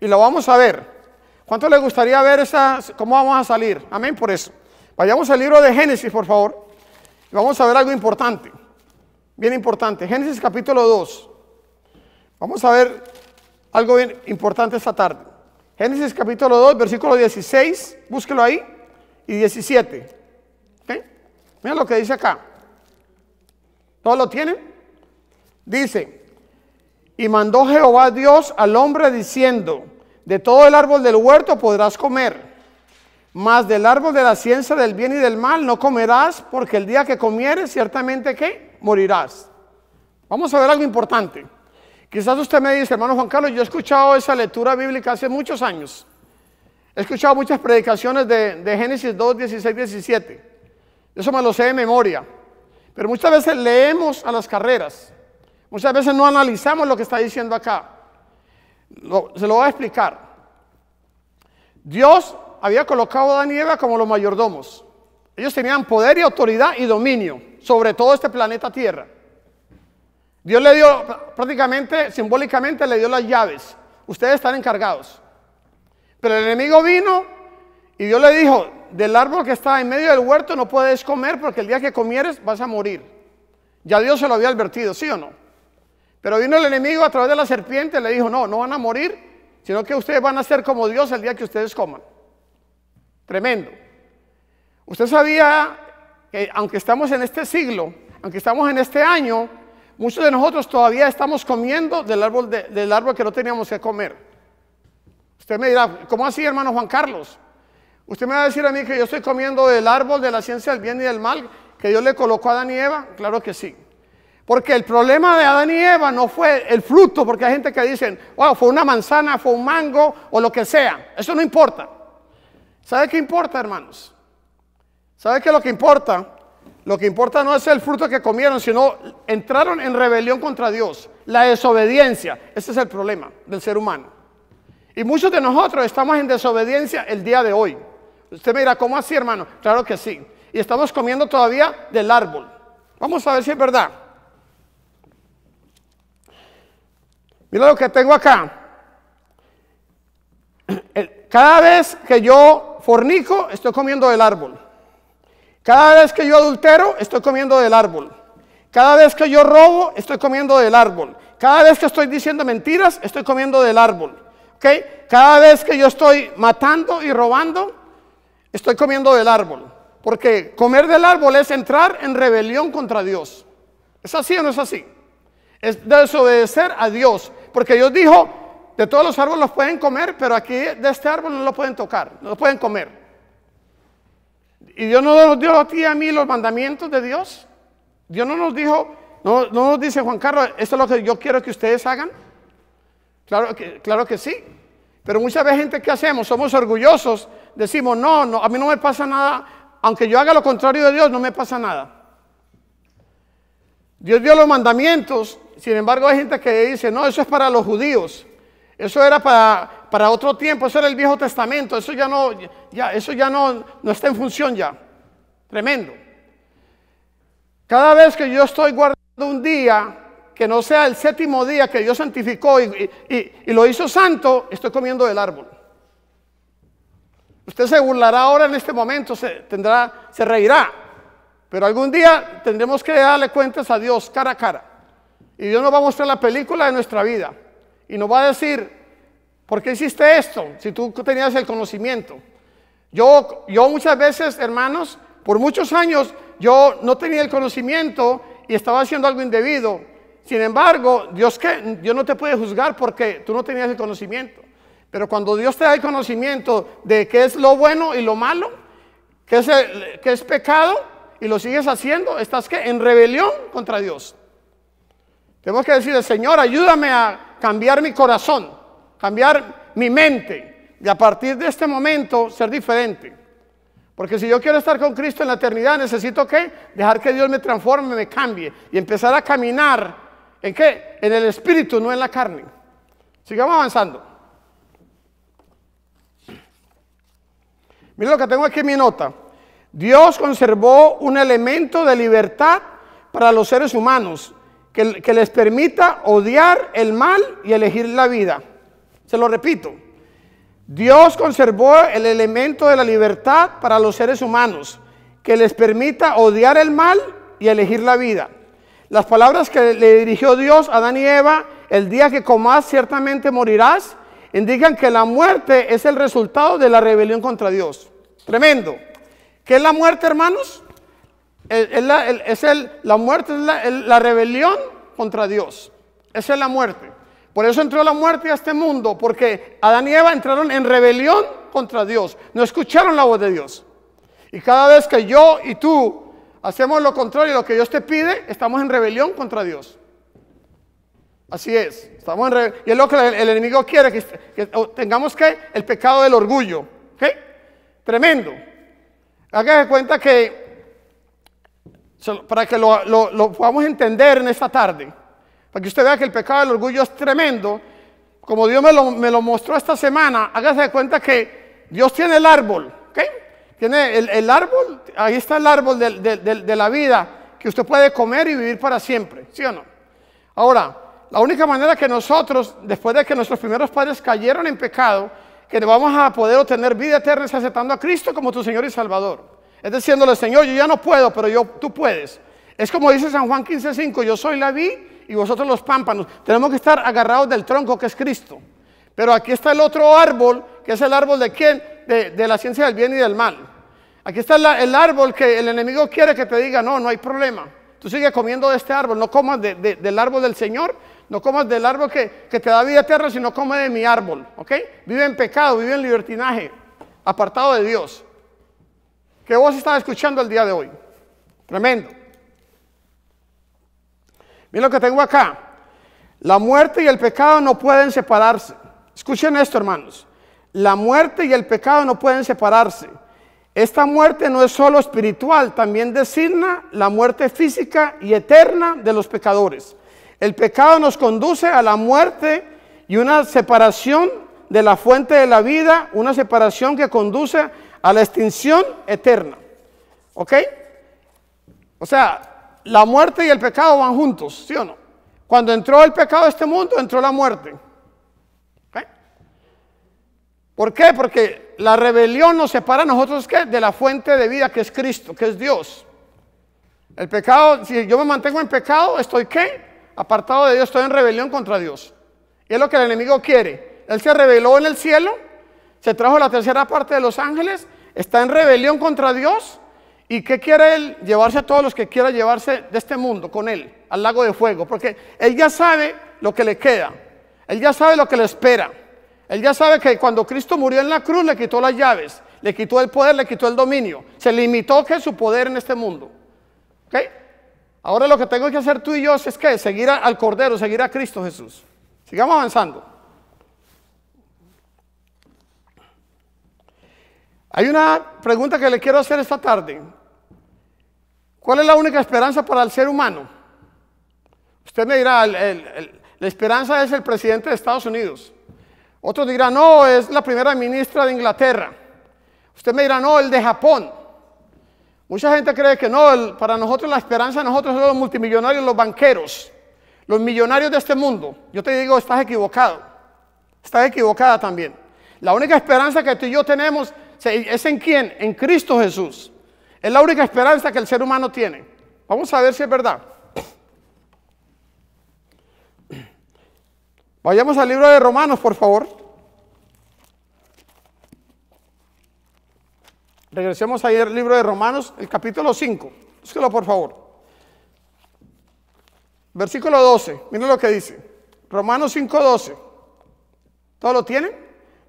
Y lo vamos a ver. ¿Cuánto les gustaría ver esa, cómo vamos a salir? Amén por eso. Vayamos al libro de Génesis, por favor. vamos a ver algo importante. Bien importante. Génesis capítulo 2. Vamos a ver algo bien importante esta tarde. Génesis capítulo 2, versículo 16. Búsquelo ahí y 17. Mira lo que dice acá. ¿todo lo tienen? Dice, y mandó Jehová Dios al hombre diciendo, de todo el árbol del huerto podrás comer, mas del árbol de la ciencia del bien y del mal no comerás, porque el día que comieres ciertamente que morirás. Vamos a ver algo importante. Quizás usted me dice, hermano Juan Carlos, yo he escuchado esa lectura bíblica hace muchos años. He escuchado muchas predicaciones de, Génesis 2, 16, 17. Eso me lo sé de memoria. Pero muchas veces leemos a las carreras. Muchas veces no analizamos lo que está diciendo acá. se lo voy a explicar. Dios había colocado a Adán como los mayordomos. Ellos tenían poder y autoridad y dominio sobre todo este planeta Tierra. Dios le dio, prácticamente, simbólicamente, le dio las llaves. Ustedes están encargados. Pero el enemigo vino y Dios le dijo, del árbol que está en medio del huerto no puedes comer porque el día que comieres vas a morir. Ya Dios se lo había advertido, ¿sí o no? Pero vino el enemigo a través de la serpiente y le dijo, no, no van a morir, sino que ustedes van a ser como Dios el día que ustedes coman. Tremendo. Usted sabía que aunque estamos en este siglo, aunque estamos en este año, muchos de nosotros todavía estamos comiendo del árbol, del árbol que no teníamos que comer. Usted me dirá, ¿cómo así, hermano Juan Carlos? Usted me va a decir a mí que yo estoy comiendo del árbol de la ciencia del bien y del mal que Dios le colocó a Adán y Eva. Claro que sí. Porque el problema de Adán y Eva no fue el fruto, porque hay gente que dicen, wow, fue una manzana, fue un mango o lo que sea. Eso no importa. ¿Sabe qué importa, hermanos? ¿Sabe qué lo que importa? Lo que importa no es el fruto que comieron, sino entraron en rebelión contra Dios. La desobediencia. Ese es el problema del ser humano. Y muchos de nosotros estamos en desobediencia el día de hoy. Usted me dirá, ¿cómo así, hermano? Claro que sí. Y estamos comiendo todavía del árbol. Vamos a ver si es verdad. Mira lo que tengo acá. Cada vez que yo fornico, estoy comiendo del árbol. Cada vez que yo adultero, estoy comiendo del árbol. Cada vez que yo robo, estoy comiendo del árbol. Cada vez que estoy diciendo mentiras, estoy comiendo del árbol. Cada vez que yo estoy matando y robando, estoy comiendo del árbol. Porque comer del árbol es entrar en rebelión contra Dios. ¿Es así o no es así? Es desobedecer a Dios. Porque Dios dijo, de todos los árboles los pueden comer, pero aquí de este árbol no lo pueden tocar, no lo pueden comer. Y Dios no nos dio a ti a mí los mandamientos de Dios. Dios no nos dijo, no, no nos dice Juan Carlos, esto es lo que yo quiero que ustedes hagan. Claro que, sí. Pero muchas veces gente que hacemos, somos orgullosos, decimos, no, no, a mí no me pasa nada, aunque yo haga lo contrario de Dios, no me pasa nada. Dios dio los mandamientos, sin embargo hay gente que dice, no, eso es para los judíos, eso era para, para otro tiempo, eso era el Viejo Testamento, eso ya no, ya, eso ya no, no está en función ya. Tremendo. Cada vez que yo estoy guardando un día, que no sea el séptimo día que Dios santificó y, lo hizo santo, estoy comiendo del árbol. Usted se burlará ahora en este momento, se, tendrá, se reirá, pero algún día tendremos que darle cuentas a Dios cara a cara. Y Dios nos va a mostrar la película de nuestra vida y nos va a decir, ¿por qué hiciste esto? Si tú tenías el conocimiento. Yo, yo muchas veces, hermanos, por muchos años, yo no tenía el conocimiento y estaba haciendo algo indebido sin embargo, Dios, que, Dios no te puede juzgar porque tú no tenías el conocimiento. Pero cuando Dios te da el conocimiento de qué es lo bueno y lo malo, qué es, qué es pecado y lo sigues haciendo, estás en rebelión contra Dios. Tenemos que decirle, Señor, ayúdame a cambiar mi corazón, cambiar mi mente y a partir de este momento ser diferente. Porque si yo quiero estar con Cristo en la eternidad, necesito que dejar que Dios me transforme, me cambie y empezar a caminar ¿En qué? En el espíritu, no en la carne. Sigamos avanzando. Mira lo que tengo aquí en mi nota. Dios conservó un elemento de libertad para los seres humanos que, les permita odiar el mal y elegir la vida. Se lo repito. Dios conservó el elemento de la libertad para los seres humanos que les permita odiar el mal y elegir la vida. Las palabras que le dirigió Dios a Adán y Eva, el día que comas ciertamente morirás, indican que la muerte es el resultado de la rebelión contra Dios. Tremendo. ¿Qué es la muerte, hermanos? es la muerte es la, la rebelión contra Dios. Esa es la muerte. Por eso entró la muerte a este mundo, porque Adán y Eva entraron en rebelión contra Dios. No escucharon la voz de Dios. Y cada vez que yo y tú hacemos lo contrario de lo que Dios te pide, estamos en rebelión contra Dios. Así es, estamos en rebelión. Y es lo que el, enemigo quiere, que, tengamos que el pecado del orgullo. ¿okay? Tremendo. Hágase cuenta que, para que lo, podamos entender en esta tarde, para que usted vea que el pecado del orgullo es tremendo, como Dios me lo, mostró esta semana, hágase cuenta que Dios tiene el árbol, ¿ok? tiene el, el árbol, ahí está el árbol de, la vida que usted puede comer y vivir para siempre, ¿sí o no? Ahora, la única manera que nosotros, después de que nuestros primeros padres cayeron en pecado, que vamos a poder obtener vida eterna es aceptando a Cristo como tu Señor y Salvador. Es diciéndole, Señor, yo ya no puedo, pero yo, tú puedes. Es como dice San Juan 15:5, yo soy la vi y vosotros los pámpanos. Tenemos que estar agarrados del tronco que es Cristo. Pero aquí está el otro árbol, que es el árbol de quién? de, la ciencia del bien y del mal. Aquí está el árbol que el enemigo quiere que te diga, no, no hay problema. Tú sigue comiendo de este árbol, no comas del árbol del Señor, no comas del árbol que, te da vida eterna, sino come de mi árbol, ¿ok? Vive en pecado, vive en libertinaje, apartado de Dios. Que vos estás escuchando el día de hoy. Tremendo. Mira lo que tengo acá. La muerte y el pecado no pueden separarse. Escuchen esto, hermanos. La muerte y el pecado no pueden separarse. Esta muerte no es solo espiritual, también designa la muerte física y eterna de los pecadores. El pecado nos conduce a la muerte y una separación de la fuente de la vida, una separación que conduce a la extinción eterna. ¿Ok? O sea, la muerte y el pecado van juntos, ¿sí o no? Cuando entró el pecado a este mundo, entró la muerte. ¿Por qué? Porque la rebelión nos separa a nosotros ¿qué? de la fuente de vida que es Cristo, que es Dios. El pecado, si yo me mantengo en pecado, estoy qué? Apartado de Dios, estoy en rebelión contra Dios. Y es lo que el enemigo quiere. Él se rebeló en el cielo, se trajo la tercera parte de los ángeles, está en rebelión contra Dios. ¿Y qué quiere él? Llevarse a todos los que quiera llevarse de este mundo con él, al lago de fuego. Porque él ya sabe lo que le queda, él ya sabe lo que le espera. Él ya sabe que cuando Cristo murió en la cruz le quitó las llaves, le quitó el poder, le quitó el dominio. Se limitó que su poder en este mundo. Ahora lo que tengo que hacer tú y yo es que seguir al Cordero, seguir a Cristo Jesús. Sigamos avanzando. Hay una pregunta que le quiero hacer esta tarde. ¿Cuál es la única esperanza para el ser humano? Usted me dirá, la esperanza es el presidente de Estados Unidos. Otros dirán, no, es la primera ministra de Inglaterra. Usted me dirá, no, el de Japón. Mucha gente cree que no, para nosotros la esperanza nosotros somos los multimillonarios, los banqueros, los millonarios de este mundo. Yo te digo, estás equivocado. Estás equivocada también. La única esperanza que tú y yo tenemos es en quién? En Cristo Jesús. Es la única esperanza que el ser humano tiene. Vamos a ver si es verdad. Vayamos al libro de Romanos, por favor. Regresemos ahí al libro de Romanos, el capítulo 5. Búsquelo, por favor. Versículo 12. Miren lo que dice. Romanos 5, 12. ¿Todo lo tienen?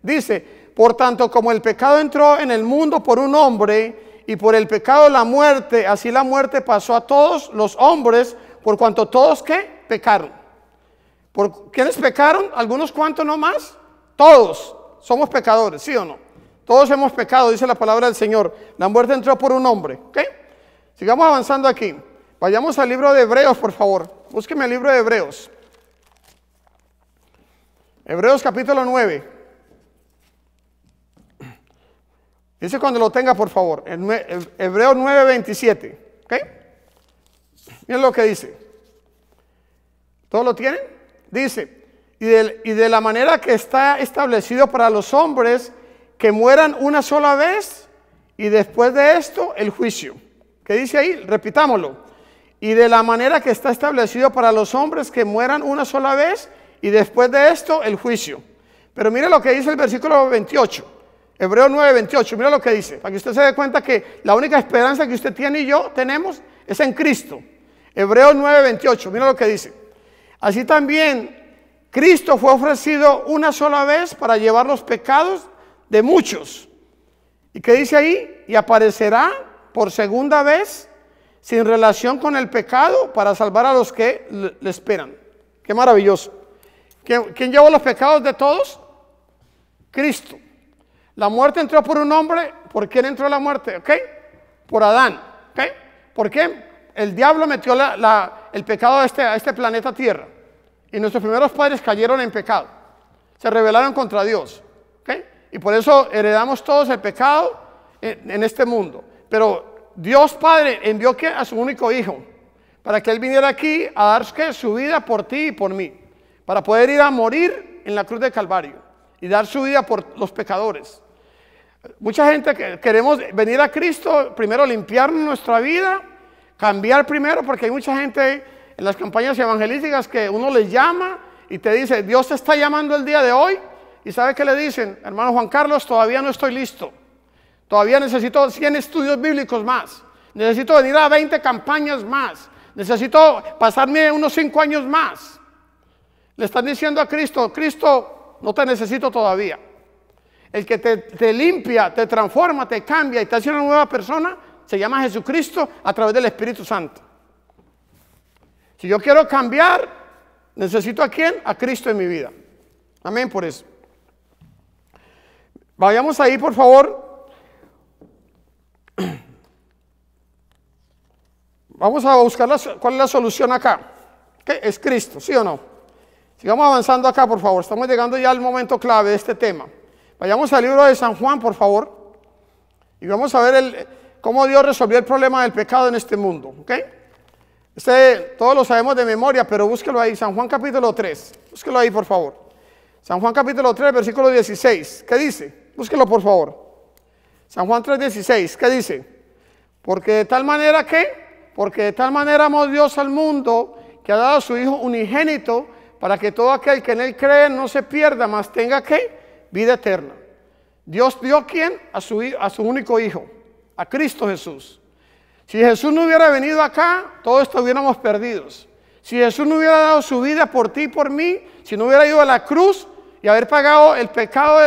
Dice, por tanto, como el pecado entró en el mundo por un hombre y por el pecado la muerte, así la muerte pasó a todos los hombres, por cuanto todos que pecaron. ¿Por quiénes pecaron? ¿Algunos cuantos no más? Todos somos pecadores, ¿sí o no? Todos hemos pecado, dice la palabra del Señor. La muerte entró por un hombre, ¿ok? Sigamos avanzando aquí. Vayamos al libro de Hebreos, por favor. Búsqueme el libro de Hebreos. Hebreos capítulo 9. Dice cuando lo tenga, por favor. Hebreos 9.27 27. ¿Ok? Miren lo que dice. ¿Todos lo tienen? Dice, y de, y de la manera que está establecido para los hombres que mueran una sola vez y después de esto el juicio. ¿Qué dice ahí? Repitámoslo. Y de la manera que está establecido para los hombres que mueran una sola vez y después de esto el juicio. Pero mire lo que dice el versículo 28. Hebreo 9, 28, mira lo que dice, para que usted se dé cuenta que la única esperanza que usted tiene y yo tenemos es en Cristo. Hebreo 9, 28, mira lo que dice. Así también Cristo fue ofrecido una sola vez para llevar los pecados de muchos. ¿Y qué dice ahí? Y aparecerá por segunda vez sin relación con el pecado para salvar a los que le esperan. Qué maravilloso. ¿Quién, llevó los pecados de todos? Cristo. La muerte entró por un hombre. ¿Por quién entró la muerte? ¿Ok? Por Adán. ¿Ok? ¿Por qué? el diablo metió el pecado este, a este, planeta Tierra. Y nuestros primeros padres cayeron en pecado. Se rebelaron contra Dios. Y por eso heredamos todos el pecado en, este mundo. Pero Dios Padre envió a su único hijo para que Él viniera aquí a dar su vida por ti y por mí. Para poder ir a morir en la cruz de Calvario y dar su vida por los pecadores. Mucha gente queremos venir a Cristo, primero limpiar nuestra vida Cambiar primero porque hay mucha gente en las campañas evangelísticas que uno les llama y te dice, Dios te está llamando el día de hoy. ¿Y sabe qué le dicen? Hermano Juan Carlos, todavía no estoy listo. Todavía necesito 100 estudios bíblicos más. Necesito venir a 20 campañas más. Necesito pasarme unos 5 años más. Le están diciendo a Cristo, Cristo, no te necesito todavía. El que te, te limpia, te transforma, te cambia y te hace una nueva persona se llama Jesucristo a través del Espíritu Santo. Si yo quiero cambiar, necesito a quién? A Cristo en mi vida. Amén por eso. Vayamos ahí, por favor. Vamos a buscar la, cuál es la solución acá. Que Es Cristo, ¿sí o no? Sigamos avanzando acá, por favor. Estamos llegando ya al momento clave de este tema. Vayamos al libro de San Juan, por favor. Y vamos a ver el, cómo Dios resolvió el problema del pecado en este mundo. ¿Ok? Este, todos lo sabemos de memoria, pero búsquelo ahí, San Juan capítulo 3. Búsquelo ahí, por favor. San Juan capítulo 3, versículo 16. ¿Qué dice? Búsquelo, por favor. San Juan 3, 16. ¿Qué dice? Porque de tal manera que, porque de tal manera amó Dios al mundo que ha dado a su Hijo unigénito para que todo aquel que en él cree no se pierda, más tenga que vida eterna. Dios dio quién? A su, a su único hijo a Cristo Jesús. Si Jesús no hubiera venido acá, todos estuviéramos perdidos. Si Jesús no hubiera dado su vida por ti y por mí, si no hubiera ido a la cruz y haber pagado el pecado,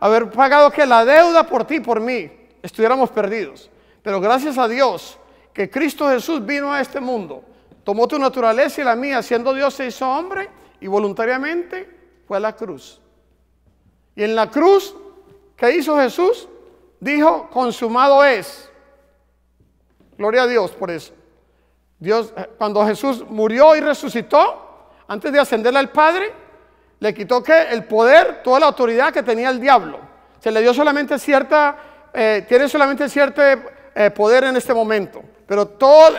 haber pagado que la deuda por ti y por mí, estuviéramos perdidos. Pero gracias a Dios que Cristo Jesús vino a este mundo, tomó tu naturaleza y la mía, siendo Dios se hizo hombre y voluntariamente fue a la cruz. Y en la cruz, ¿qué hizo Jesús? dijo, consumado es. Gloria a Dios por eso. Dios, eh, cuando Jesús murió y resucitó, antes de ascenderle al Padre, le quitó que el poder, toda la autoridad que tenía el diablo. Se le dio solamente cierta, eh, tiene solamente cierto eh, poder en este momento, pero todo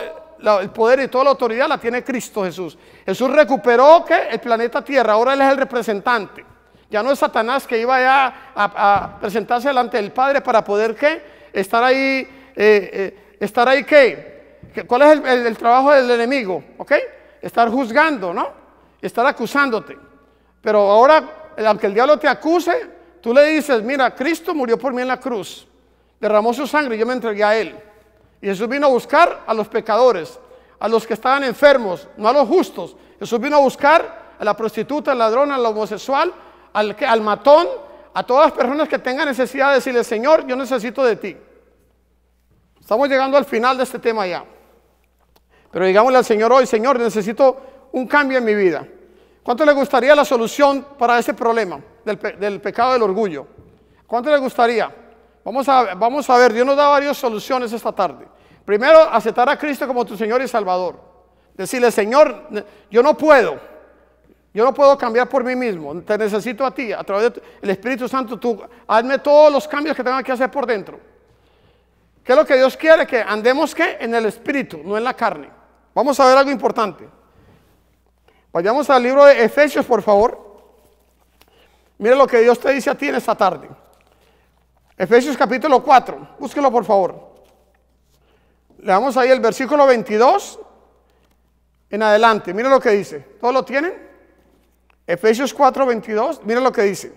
el poder y toda la autoridad la tiene Cristo Jesús. Jesús recuperó que el planeta Tierra, ahora él es el representante. Ya no es Satanás que iba ya a, presentarse delante del Padre para poder qué? Estar ahí, eh, eh, estar ahí qué? ¿Cuál es el, trabajo del enemigo? ¿Ok? Estar juzgando, ¿no? Estar acusándote. Pero ahora, aunque el diablo te acuse, tú le dices, mira, Cristo murió por mí en la cruz, derramó su sangre y yo me entregué a él. Y Jesús vino a buscar a los pecadores, a los que estaban enfermos, no a los justos. Jesús vino a buscar a la prostituta, al ladrón, al homosexual, al, matón, a todas las personas que tengan necesidad, de decirle, Señor, yo necesito de ti. Estamos llegando al final de este tema ya. Pero digámosle al Señor hoy, Señor, necesito un cambio en mi vida. ¿Cuánto le gustaría la solución para ese problema del, pecado del orgullo? ¿Cuánto le gustaría? Vamos a, vamos a ver, Dios nos da varias soluciones esta tarde. Primero, aceptar a Cristo como tu Señor y Salvador. Decirle, Señor, yo no puedo. Yo no puedo cambiar por mí mismo, te necesito a ti, a través del Espíritu Santo, tú hazme todos los cambios que tenga que hacer por dentro. ¿Qué es lo que Dios quiere? Que andemos ¿qué? en el Espíritu, no en la carne. Vamos a ver algo importante. Vayamos al libro de Efesios, por favor. Mira lo que Dios te dice a ti en esta tarde. Efesios capítulo 4, búsquelo por favor. le damos ahí el versículo 22 en adelante. Mira lo que dice. ¿Todos lo tienen? Efesios 22, mira lo que dice.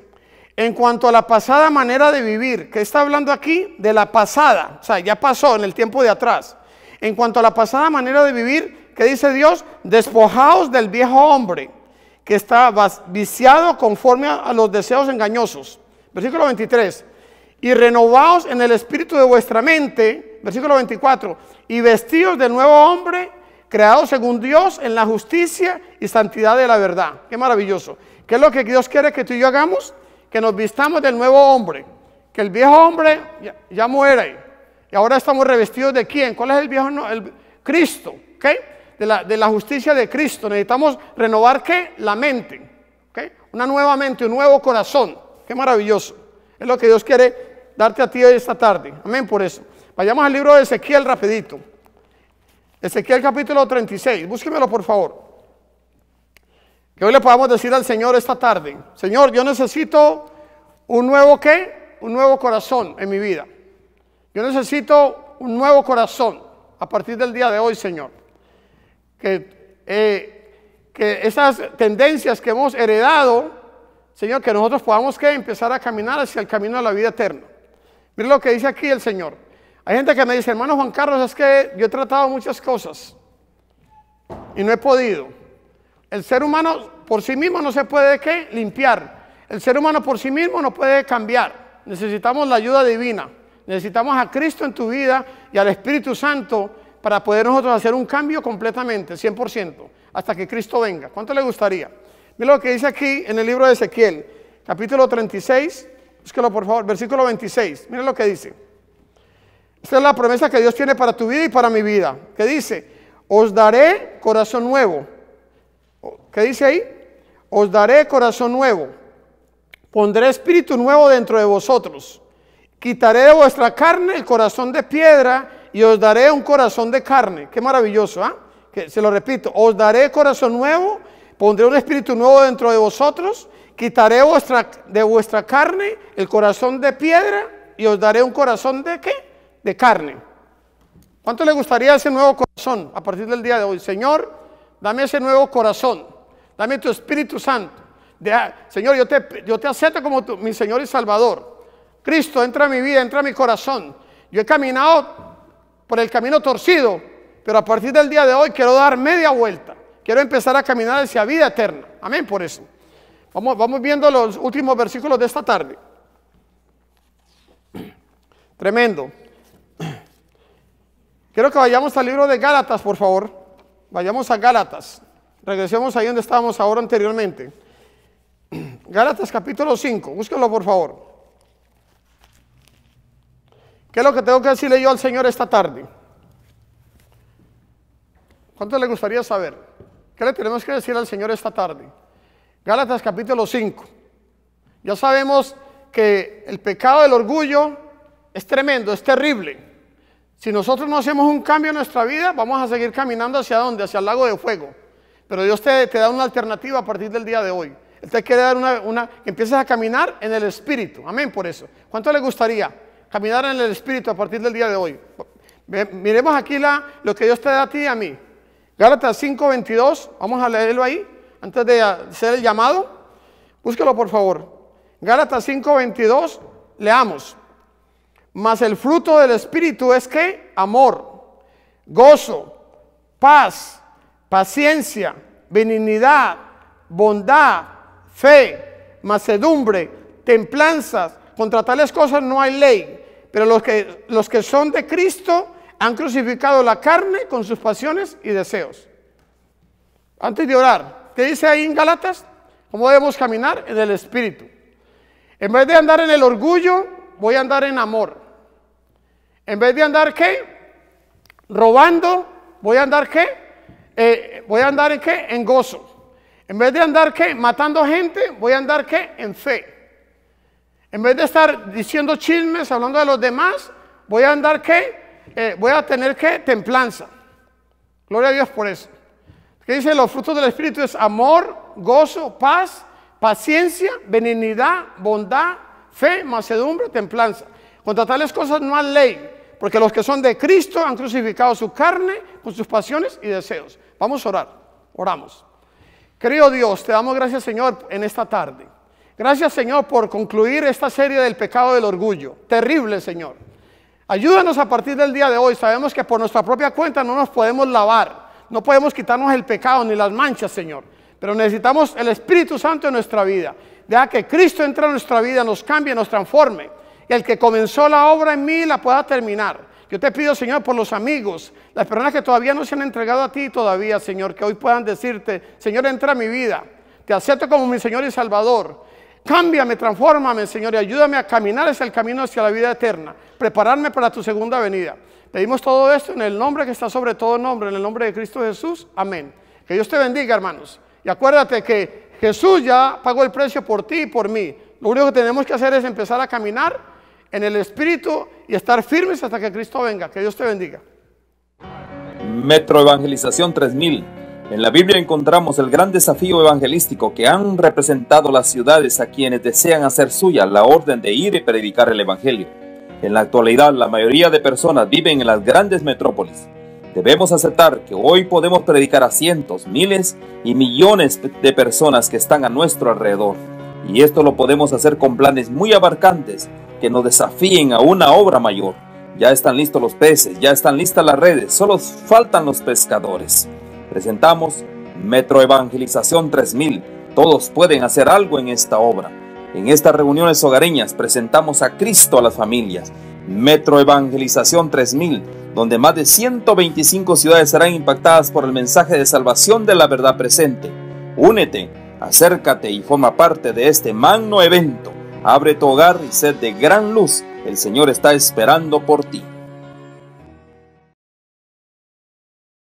En cuanto a la pasada manera de vivir, que está hablando aquí de la pasada, o sea, ya pasó en el tiempo de atrás. En cuanto a la pasada manera de vivir, que dice Dios, despojaos del viejo hombre, que está viciado conforme a los deseos engañosos. Versículo 23. Y renovaos en el espíritu de vuestra mente, versículo 24, y vestidos de nuevo hombre Creado según Dios en la justicia y santidad de la verdad. Qué maravilloso. ¿Qué es lo que Dios quiere que tú y yo hagamos? Que nos vistamos del nuevo hombre. Que el viejo hombre ya, muere. Y ahora estamos revestidos de quién? ¿Cuál es el viejo? el Cristo. ¿Ok? De, la, justicia de Cristo. Necesitamos renovar qué? La mente. ¿Ok? Una nueva mente, un nuevo corazón. Qué maravilloso. Es lo que Dios quiere darte a ti hoy esta tarde. Amén por eso. Vayamos al libro de Ezequiel rapidito. Ezequiel capítulo 36, búsquemelo por favor. Que hoy le podamos decir al Señor esta tarde, Señor, yo necesito un nuevo qué? Un nuevo corazón en mi vida. Yo necesito un nuevo corazón a partir del día de hoy, Señor. Que, eh, esas tendencias que hemos heredado, Señor, que nosotros podamos empezar a caminar hacia el camino de la vida eterna. Mire lo que dice aquí el Señor. Hay gente que me dice, hermano Juan Carlos, es que yo he tratado muchas cosas y no he podido. El ser humano por sí mismo no se puede ¿qué? limpiar. El ser humano por sí mismo no puede cambiar. Necesitamos la ayuda divina. Necesitamos a Cristo en tu vida y al Espíritu Santo para poder nosotros hacer un cambio completamente, 100%, hasta que Cristo venga. ¿Cuánto le gustaría? Mira lo que dice aquí en el libro de Ezequiel, capítulo 36, búsquelo por favor, versículo 26. Mira lo que dice. Esta es la promesa que Dios tiene para tu vida y para mi vida. ¿Qué dice? Os daré corazón nuevo. ¿Qué dice ahí? Os daré corazón nuevo. Pondré espíritu nuevo dentro de vosotros. Quitaré de vuestra carne el corazón de piedra y os daré un corazón de carne. Qué maravilloso, ¿ah? Que se lo repito, os daré corazón nuevo, pondré un espíritu nuevo dentro de vosotros, quitaré vuestra, de vuestra carne el corazón de piedra y os daré un corazón de qué? de carne. ¿Cuánto le gustaría ese nuevo corazón a partir del día de hoy? Señor, dame ese nuevo corazón, dame tu Espíritu Santo. Señor, yo te, yo te acepto como mi Señor y Salvador. Cristo, entra a mi vida, entra a mi corazón. Yo he caminado por el camino torcido, pero a partir del día de hoy quiero dar media vuelta. Quiero empezar a caminar hacia vida eterna. Amén por eso. Vamos, vamos viendo los últimos versículos de esta tarde. Tremendo. Quiero que vayamos al libro de Gálatas, por favor. Vayamos a Gálatas. Regresemos ahí donde estábamos ahora anteriormente. Gálatas capítulo 5. Búsquelo, por favor. ¿Qué es lo que tengo que decirle yo al Señor esta tarde? ¿Cuánto le gustaría saber? ¿Qué le tenemos que decir al Señor esta tarde? Gálatas capítulo 5. Ya sabemos que el pecado del orgullo es tremendo, es terrible. Si nosotros no hacemos un cambio en nuestra vida, vamos a seguir caminando hacia dónde? Hacia el lago de fuego. Pero Dios te, da una alternativa a partir del día de hoy. Él te quiere dar una, una, que empieces a caminar en el Espíritu. Amén por eso. ¿Cuánto le gustaría caminar en el Espíritu a partir del día de hoy? Miremos aquí la, lo que Dios te da a ti y a mí. Gálatas 5:22, vamos a leerlo ahí, antes de hacer el llamado. Búsquelo por favor. Gálatas 5:22, leamos. Mas el fruto del Espíritu es que amor, gozo, paz, paciencia, benignidad, bondad, fe, macedumbre, templanzas. Contra tales cosas no hay ley. Pero los que, los que son de Cristo han crucificado la carne con sus pasiones y deseos. Antes de orar, ¿qué dice ahí en Galatas? ¿Cómo debemos caminar? En el Espíritu. En vez de andar en el orgullo, voy a andar en amor. En vez de andar qué? Robando, voy a andar qué? Eh, voy a andar en qué? En gozo. En vez de andar qué? Matando gente, voy a andar qué? En fe. En vez de estar diciendo chismes, hablando de los demás, voy a andar qué? Eh, voy a tener qué? Templanza. Gloria a Dios por eso. Que dice? Los frutos del Espíritu es amor, gozo, paz, paciencia, benignidad, bondad, Fe, mansedumbre, templanza. Contra tales cosas no hay ley, porque los que son de Cristo han crucificado su carne con sus pasiones y deseos. Vamos a orar, oramos. Querido Dios, te damos gracias Señor en esta tarde. Gracias Señor por concluir esta serie del pecado del orgullo. Terrible Señor. Ayúdanos a partir del día de hoy. Sabemos que por nuestra propia cuenta no nos podemos lavar. No podemos quitarnos el pecado ni las manchas, Señor. Pero necesitamos el Espíritu Santo en nuestra vida. Deja que Cristo entre en nuestra vida, nos cambie, nos transforme. Y el que comenzó la obra en mí la pueda terminar. Yo te pido, Señor, por los amigos, las personas que todavía no se han entregado a ti todavía, Señor, que hoy puedan decirte, Señor, entra a mi vida. Te acepto como mi Señor y Salvador. Cámbiame, transfórmame, Señor, y ayúdame a caminar hacia el camino hacia la vida eterna. Prepararme para tu segunda venida. Pedimos todo esto en el nombre que está sobre todo nombre, en el nombre de Cristo Jesús. Amén. Que Dios te bendiga, hermanos. Y acuérdate que Jesús ya pagó el precio por ti y por mí. Lo único que tenemos que hacer es empezar a caminar en el Espíritu y estar firmes hasta que Cristo venga. Que Dios te bendiga. Metro Evangelización 3000. En la Biblia encontramos el gran desafío evangelístico que han representado las ciudades a quienes desean hacer suya la orden de ir y predicar el Evangelio. En la actualidad, la mayoría de personas viven en las grandes metrópolis Debemos aceptar que hoy podemos predicar a cientos, miles y millones de personas que están a nuestro alrededor. Y esto lo podemos hacer con planes muy abarcantes que nos desafíen a una obra mayor. Ya están listos los peces, ya están listas las redes, solo faltan los pescadores. Presentamos Metro Evangelización 3000. Todos pueden hacer algo en esta obra. En estas reuniones hogareñas presentamos a Cristo a las familias Metro Evangelización 3000, donde más de 125 ciudades serán impactadas por el mensaje de salvación de la verdad presente. Únete, acércate y forma parte de este magno evento. Abre tu hogar y sed de gran luz. El Señor está esperando por ti.